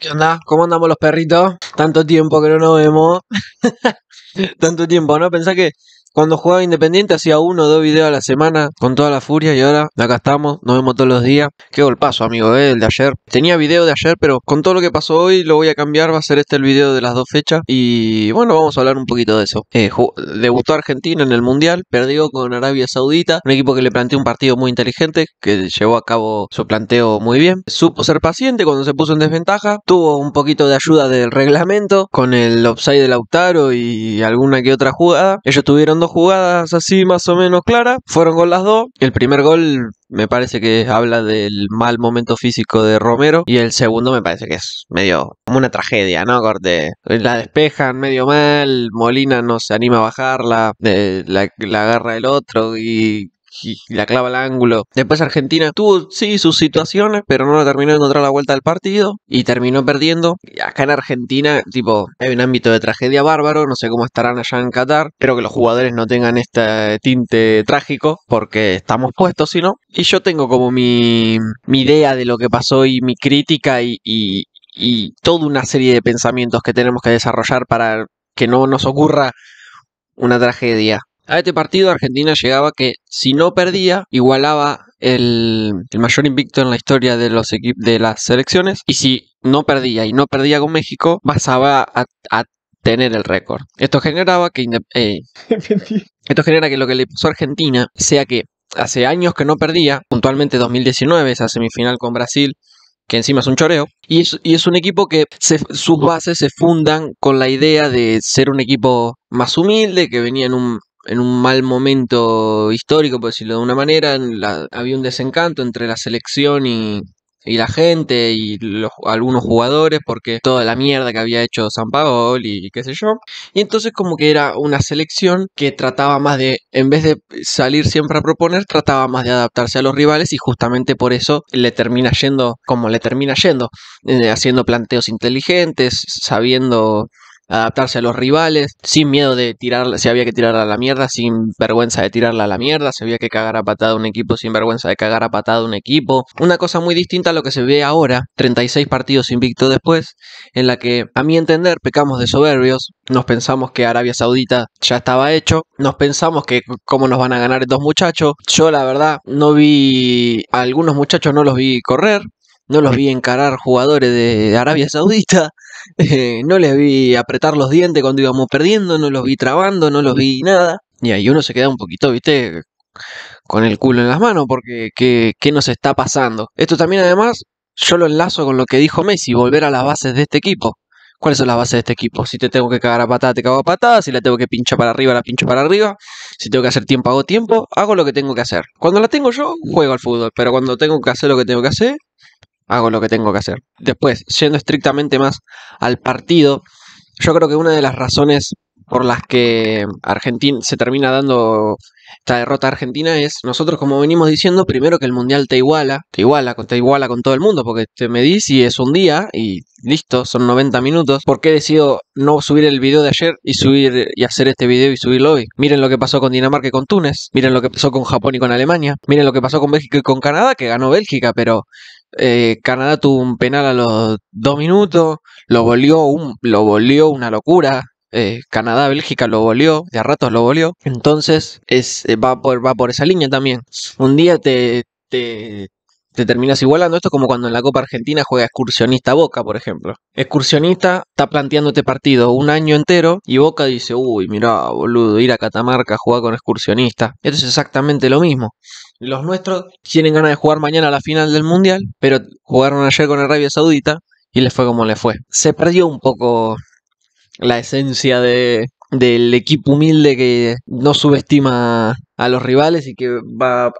¿Qué onda? ¿Cómo andamos los perritos? Tanto tiempo que no nos vemos. Tanto tiempo, ¿no? Pensá que cuando jugaba Independiente hacía uno o dos videos a la semana con toda la furia y ahora acá estamos, nos vemos todos los días. Qué golpazo, amigo, ¿eh? el de ayer. Tenía video de ayer, pero con todo lo que pasó hoy lo voy a cambiar, va a ser este el video de las dos fechas y bueno, vamos a hablar un poquito de eso. Eh, debutó Argentina en el Mundial, perdió con Arabia Saudita, un equipo que le planteó un partido muy inteligente, que llevó a cabo su planteo muy bien. Supo ser paciente cuando se puso en desventaja, tuvo un poquito de ayuda del reglamento con el offside de Lautaro y alguna que otra jugada. Ellos tuvieron dos jugadas así más o menos claras, fueron con las dos. El primer gol me parece que habla del mal momento físico de Romero y el segundo me parece que es medio como una tragedia, ¿no? Corte, la despejan medio mal, Molina no se anima a bajarla, eh, la, la agarra el otro y y la clava al ángulo. Después Argentina tuvo, sí, sus situaciones, pero no terminó de encontrar la vuelta del partido y terminó perdiendo. Acá en Argentina, tipo, hay un ámbito de tragedia bárbaro, no sé cómo estarán allá en Qatar. Espero que los jugadores no tengan este tinte trágico porque estamos puestos, si no. Y yo tengo como mi, idea de lo que pasó y mi crítica y toda una serie de pensamientos que tenemos que desarrollar para que no nos ocurra una tragedia. A este partido Argentina llegaba que si no perdía, igualaba el, mayor invicto en la historia de, los de las selecciones. Y si no perdía y no perdía con México, pasaba a, tener el récord. Esto generaba que... Eh, esto genera que lo que le pasó a Argentina sea que hace años que no perdía, puntualmente 2019, esa semifinal con Brasil, que encima es un choreo, y es, un equipo que sus bases se fundan con la idea de ser un equipo más humilde, que venía en un, en un mal momento histórico, por decirlo de una manera, había un desencanto entre la selección y, y la gente y los, algunos jugadores porque toda la mierda que había hecho San Paolo y, qué sé yo. Y entonces como que era una selección que trataba más de, en vez de salir siempre a proponer, trataba más de adaptarse a los rivales y justamente por eso le termina yendo como le termina yendo, eh, haciendo planteos inteligentes, sabiendo adaptarse a los rivales, sin miedo de tirar, si había que tirarla a la mierda, sin vergüenza de tirarla a la mierda, si había que cagar a patada un equipo, sin vergüenza de cagar a patada un equipo. Una cosa muy distinta a lo que se ve ahora, 36 partidos invicto después, en la que a mi entender pecamos de soberbios, nos pensamos que Arabia Saudita ya estaba hecho, nos pensamos que cómo nos van a ganar estos muchachos. Yo la verdad no vi, a algunos muchachos no los vi correr, no los vi encarar jugadores de Arabia Saudita. no les vi apretar los dientes cuando íbamos perdiendo, no los vi trabando, no los vi nada. Y ahí uno se queda un poquito, viste, con el culo en las manos, porque ¿qué, qué nos está pasando? Esto también además, yo lo enlazo con lo que dijo Messi, volver a las bases de este equipo. ¿Cuáles son las bases de este equipo? Si te tengo que cagar a patada, te cago a patada. Si la tengo que pinchar para arriba, la pincho para arriba. Si tengo que hacer tiempo, hago tiempo. Hago lo que tengo que hacer. Cuando la tengo yo, juego al fútbol. Pero cuando tengo que hacer lo que tengo que hacer, hago lo que tengo que hacer. Después, siendo estrictamente más al partido, yo creo que una de las razones por las que Argentina se termina dando esta derrota a Argentina es nosotros como venimos diciendo primero que el mundial te iguala, te iguala, te iguala con todo el mundo porque te medís y es un día y listo, son 90 minutos. ¿Por qué he decidido no subir el video de ayer y subir y hacer este video y subirlo hoy? Miren lo que pasó con Dinamarca y con Túnez, miren lo que pasó con Japón y con Alemania, miren lo que pasó con Bélgica y con Canadá que ganó Bélgica, pero eh, Canadá tuvo un penal a los dos minutos, lo volvió, lo una locura. Eh, Canadá, Bélgica lo volvió, de a ratos lo volvió. Entonces es, eh, va, por, va por esa línea también. Un día te, te, terminas igualando. Esto es como cuando en la Copa Argentina juega excursionista Boca, por ejemplo. Excursionista está este partido un año entero y Boca dice, uy, mirá, boludo, ir a Catamarca a jugar con excursionista. Eso es exactamente lo mismo. Los nuestros tienen ganas de jugar mañana a la final del Mundial, pero jugaron ayer con Arabia Saudita y les fue como les fue. Se perdió un poco la esencia de, del equipo humilde que no subestima a los rivales y que va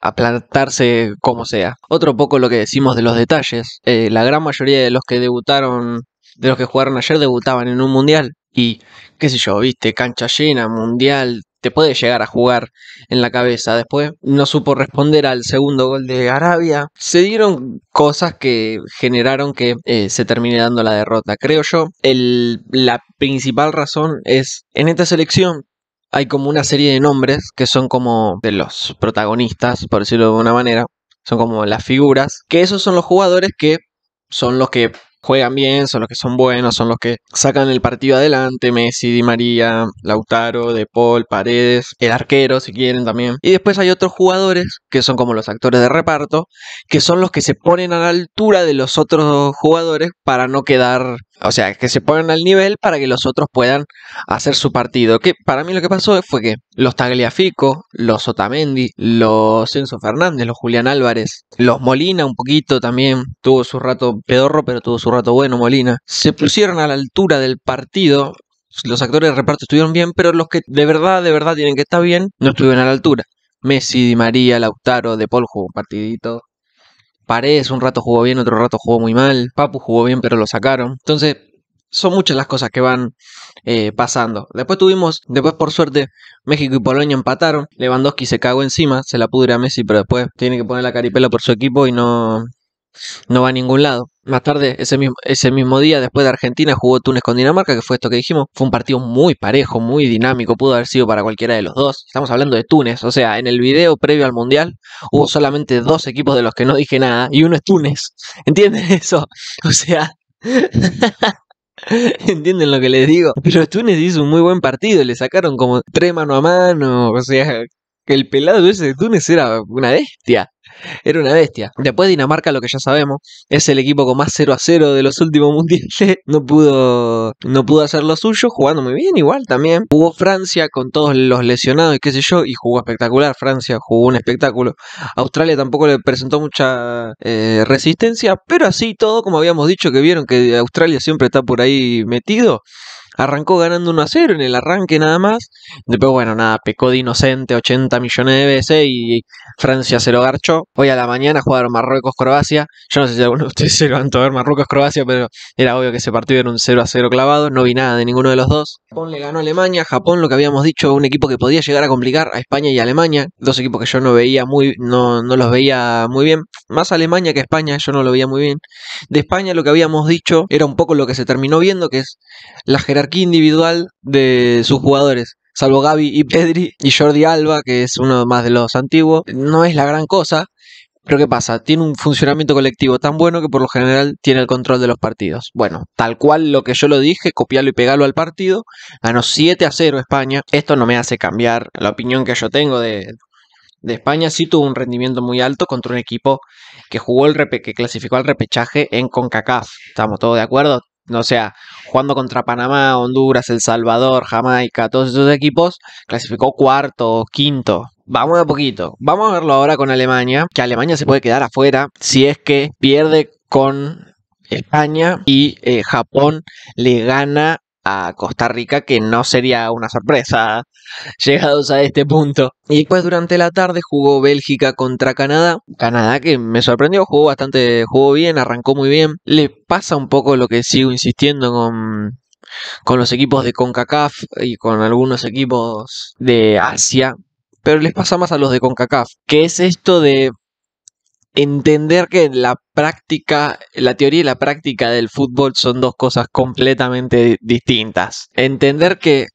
a plantarse como sea. Otro poco lo que decimos de los detalles. Eh, la gran mayoría de los que debutaron, de los que jugaron ayer, debutaban en un mundial. Y qué sé yo, viste, cancha llena, mundial, puede llegar a jugar en la cabeza. Después no supo responder al segundo gol de Arabia. Se dieron cosas que generaron que eh, se termine dando la derrota. Creo yo, el, la principal razón es en esta selección hay como una serie de nombres que son como de los protagonistas, por decirlo de una manera. Son como las figuras, que esos son los jugadores que son los que juegan bien, son los que son buenos, son los que sacan el partido adelante, Messi, Di María, Lautaro, De Paul, Paredes, el arquero si quieren también. Y después hay otros jugadores que son como los actores de reparto, que son los que se ponen a la altura de los otros jugadores para no quedar o sea, que se pongan al nivel para que los otros puedan hacer su partido. Que para mí lo que pasó fue que los Tagliafico, los Otamendi, los Enzo Fernández, los Julián Álvarez, los Molina un poquito también, tuvo su rato pedorro, pero tuvo su rato bueno Molina, se pusieron a la altura del partido. Los actores de reparto estuvieron bien, pero los que de verdad, de verdad tienen que estar bien, no estuvieron a la altura. Messi, Di María, Lautaro, De Paul jugó un partidito. Paredes un rato jugó bien, otro rato jugó muy mal. Papu jugó bien, pero lo sacaron. Entonces, son muchas las cosas que van eh, pasando. Después tuvimos, después por suerte, México y Polonia empataron. Lewandowski se cagó encima, se la pudre a Messi, pero después tiene que poner la caripela por su equipo y no, no va a ningún lado. Más tarde, ese mismo, ese mismo día, después de Argentina, jugó Túnez con Dinamarca, que fue esto que dijimos. Fue un partido muy parejo, muy dinámico, pudo haber sido para cualquiera de los dos. Estamos hablando de Túnez, o sea, en el video previo al Mundial hubo solamente dos equipos de los que no dije nada, y uno es Túnez. ¿Entienden eso? O sea... ¿Entienden lo que les digo? Pero Túnez hizo un muy buen partido, le sacaron como tres mano a mano, o sea, que el pelado de ese Túnez era una bestia. Era una bestia. Después Dinamarca, lo que ya sabemos, es el equipo con más 0 a 0 de los últimos mundiales. No pudo, no pudo hacer lo suyo, jugando muy bien igual también. Jugó Francia con todos los lesionados y qué sé yo, y jugó espectacular. Francia jugó un espectáculo. Australia tampoco le presentó mucha eh, resistencia, pero así todo, como habíamos dicho que vieron que Australia siempre está por ahí metido. Arrancó ganando 1 a 0 en el arranque nada más. Después, bueno, nada, pecó de inocente 80 millones de veces y Francia se lo garchó. Hoy a la mañana jugaron Marruecos-Croacia. Yo no sé si alguno de ustedes se levantó a ver Marruecos-Croacia, pero era obvio que se partió en un 0 a 0 clavado. No vi nada de ninguno de los dos. Japón le ganó a Alemania. Japón, lo que habíamos dicho, un equipo que podía llegar a complicar a España y Alemania. Dos equipos que yo no veía muy, no, no los veía muy bien. Más Alemania que España, yo no lo veía muy bien. De España lo que habíamos dicho era un poco lo que se terminó viendo, que es la jerarquía Aquí individual de sus jugadores. Salvo Gaby y Pedri y Jordi Alba, que es uno más de los antiguos, no es la gran cosa. Pero ¿qué pasa? Tiene un funcionamiento colectivo tan bueno que por lo general tiene el control de los partidos. Bueno, tal cual lo que yo lo dije, copiarlo y pegarlo al partido. Ganó 7 a 0 España. Esto no me hace cambiar la opinión que yo tengo de, de España sí tuvo un rendimiento muy alto contra un equipo que jugó el repe que clasificó al repechaje en CONCACAF. Estamos todos de acuerdo, o sea, jugando contra Panamá, Honduras, El Salvador, Jamaica, todos esos equipos, clasificó cuarto, quinto. Vamos a poquito. Vamos a verlo ahora con Alemania, que Alemania se puede quedar afuera si es que pierde con España y eh, Japón le gana a Costa Rica, que no sería una sorpresa llegados a este punto. Y después durante la tarde jugó Bélgica contra Canadá. Canadá que me sorprendió, jugó bastante, jugó bien, arrancó muy bien. Le pasa un poco lo que sigo insistiendo con, con los equipos de CONCACAF y con algunos equipos de Asia. Pero les pasa más a los de CONCACAF, que es esto de entender que la práctica, la teoría y la práctica del fútbol son dos cosas completamente distintas. Entender que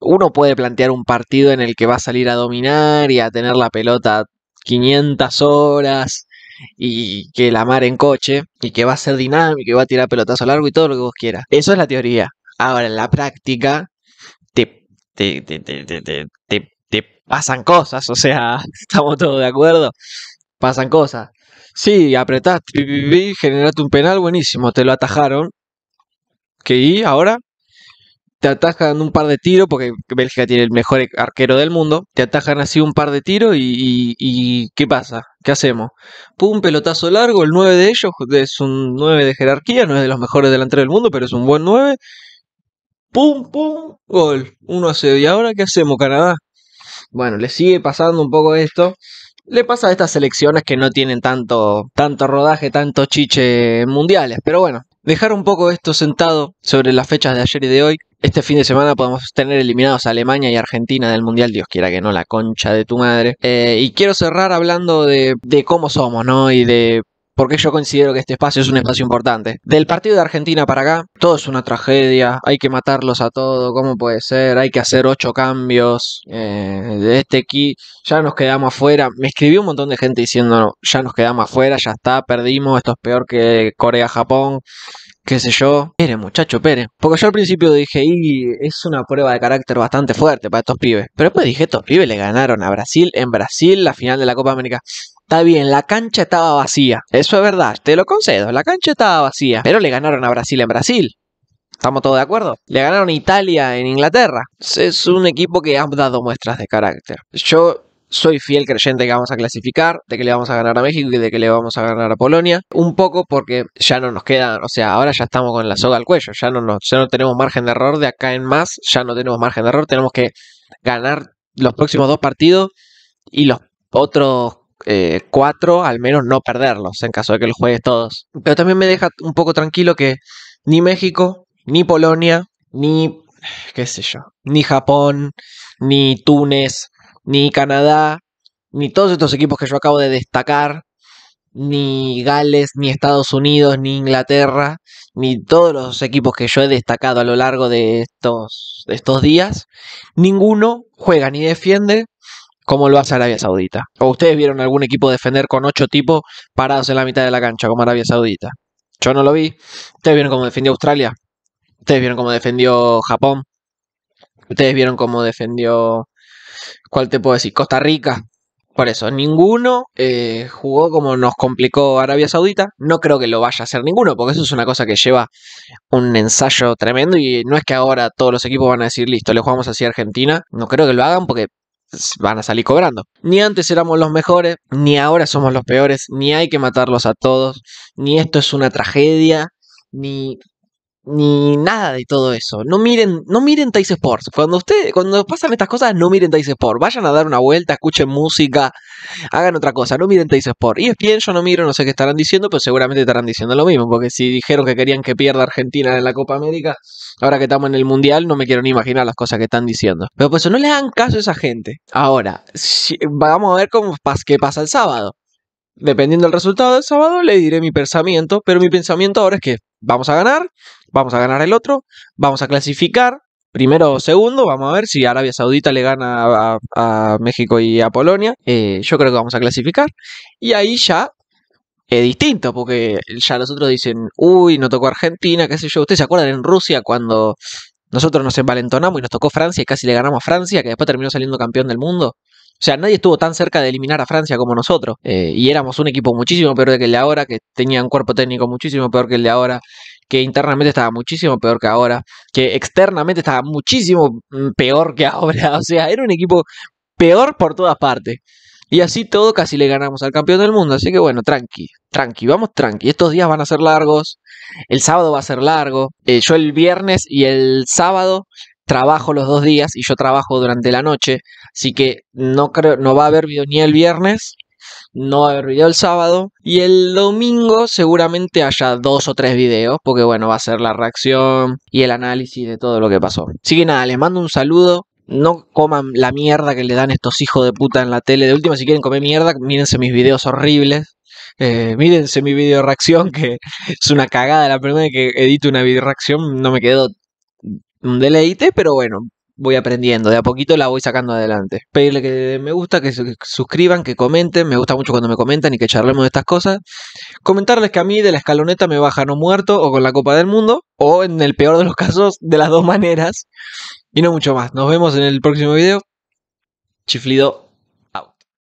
uno puede plantear un partido en el que va a salir a dominar y a tener la pelota 500 horas y que la mar en coche y que va a ser dinámico y va a tirar pelotazo largo y todo lo que vos quieras. Eso es la teoría. Ahora, en la práctica, te, pasan cosas, o sea, estamos todos de acuerdo, pasan cosas. Sí, apretaste, generaste un penal buenísimo, te lo atajaron. ¿Qué y ahora? te atajan un par de tiros, porque Bélgica tiene el mejor arquero del mundo, te atajan así un par de tiros y, ¿qué pasa? ¿Qué hacemos? Pum, pelotazo largo, el 9 de ellos es un 9 de jerarquía, no es de los mejores delanteros del mundo, pero es un buen 9. Pum, pum, gol, 1 a 0. ¿Y ahora qué hacemos, Canadá? Bueno, le sigue pasando un poco esto. Le pasa a estas selecciones que no tienen tanto, tanto rodaje, tanto chiche mundiales. Pero bueno, dejar un poco esto sentado sobre las fechas de ayer y de hoy. Este fin de semana podemos tener eliminados a Alemania y Argentina del Mundial, Dios quiera que no, la concha de tu madre. Eh, y quiero cerrar hablando de, cómo somos, ¿no? Y de por qué yo considero que este espacio es un espacio importante. Del partido de Argentina para acá, todo es una tragedia, hay que matarlos a todos, ¿cómo puede ser? Hay que hacer ocho cambios, eh, de este aquí ya nos quedamos afuera. Me escribió un montón de gente diciendo, ya nos quedamos afuera, ya está, perdimos, esto es peor que Corea-Japón qué sé yo, Pere, muchacho Pere? Porque yo al principio dije, y es una prueba de carácter bastante fuerte para estos pibes. Pero después dije, estos pibes le ganaron a Brasil en Brasil la final de la Copa América. Está bien, la cancha estaba vacía. Eso es verdad, te lo concedo, la cancha estaba vacía. Pero le ganaron a Brasil en Brasil. ¿Estamos todos de acuerdo? Le ganaron a Italia en Inglaterra. Es un equipo que ha dado muestras de carácter. Yo soy fiel creyente que vamos a clasificar, de que le vamos a ganar a México y de que le vamos a ganar a Polonia. Un poco porque ya no nos queda, o sea, ahora ya estamos con la soga al cuello, ya no, nos, no tenemos margen de error de acá en más, ya no tenemos margen de error, tenemos que ganar los próximos dos partidos y los otros eh, cuatro al menos no perderlos en caso de que los juegues todos. Pero también me deja un poco tranquilo que ni México, ni Polonia, ni qué sé yo, ni Japón, ni Túnez, ni Canadá, ni todos estos equipos que yo acabo de destacar, ni Gales, ni Estados Unidos, ni Inglaterra, ni todos los equipos que yo he destacado a lo largo de estos, estos días, ninguno juega ni defiende como lo hace Arabia Saudita. ¿O ustedes vieron algún equipo defender con ocho tipos parados en la mitad de la cancha como Arabia Saudita? Yo no lo vi. ¿Ustedes vieron cómo defendió Australia? ¿Ustedes vieron cómo defendió Japón? ¿Ustedes vieron cómo defendió ¿Cuál te puedo decir? Costa Rica. Por eso, ninguno eh, jugó como nos complicó Arabia Saudita. No creo que lo vaya a hacer ninguno, porque eso es una cosa que lleva un ensayo tremendo. Y no es que ahora todos los equipos van a decir, listo, le jugamos así a Argentina. No creo que lo hagan porque van a salir cobrando. Ni antes éramos los mejores, ni ahora somos los peores, ni hay que matarlos a todos, ni esto es una tragedia, ni ni nada de todo eso. No miren, no miren Tice Sports. Cuando ustedes cuando pasan estas cosas, no miren Tice Sports. Vayan a dar una vuelta, escuchen música, hagan otra cosa, no miren Tice Sports. Y es bien, yo no miro, no sé qué estarán diciendo, pero seguramente estarán diciendo lo mismo, porque si dijeron que querían que pierda Argentina en la Copa América, ahora que estamos en el Mundial, no me quiero ni imaginar las cosas que están diciendo. Pero pues no le dan caso a esa gente. Ahora, vamos a ver cómo qué pasa el sábado. Dependiendo del resultado del sábado, le diré mi pensamiento, pero mi pensamiento ahora es que vamos a ganar, vamos a ganar el otro, vamos a clasificar, primero o segundo, vamos a ver si Arabia Saudita le gana a, México y a Polonia, eh, yo creo que vamos a clasificar, y ahí ya es distinto, porque ya los otros dicen, uy, no tocó Argentina, qué sé yo, ¿ustedes se acuerdan en Rusia cuando nosotros nos envalentonamos y nos tocó Francia y casi le ganamos a Francia, que después terminó saliendo campeón del mundo? O sea, nadie estuvo tan cerca de eliminar a Francia como nosotros. Eh, y éramos un equipo muchísimo peor que el de ahora, que tenía un cuerpo técnico muchísimo peor que el de ahora, que internamente estaba muchísimo peor que ahora, que externamente estaba muchísimo mm, peor que ahora. O sea, era un equipo peor por todas partes. Y así todo casi le ganamos al campeón del mundo. Así que bueno, tranqui, tranqui, vamos tranqui. Estos días van a ser largos. El sábado va a ser largo. Eh, yo el viernes y el sábado trabajo los dos días y yo trabajo durante la noche, así que no creo, no va a haber video ni el viernes, no va a haber video el sábado y el domingo seguramente haya dos o tres videos, porque bueno, va a ser la reacción y el análisis de todo lo que pasó. Así que nada, les mando un saludo. No coman la mierda que le dan estos hijos de puta en la tele. De última, si quieren comer mierda, mírense mis videos horribles. Eh, mírense mi video reacción, que es una cagada. La primera vez que edito una video reacción no me quedo, un deleite, pero bueno, voy aprendiendo, de a poquito la voy sacando adelante. Pedirle que me gusta, que se suscriban, que comenten, me gusta mucho cuando me comentan y que charlemos de estas cosas. Comentarles que a mí de la escaloneta me baja no muerto o con la Copa del Mundo, o en el peor de los casos, de las dos maneras. Y no mucho más. Nos vemos en el próximo video. Chiflido.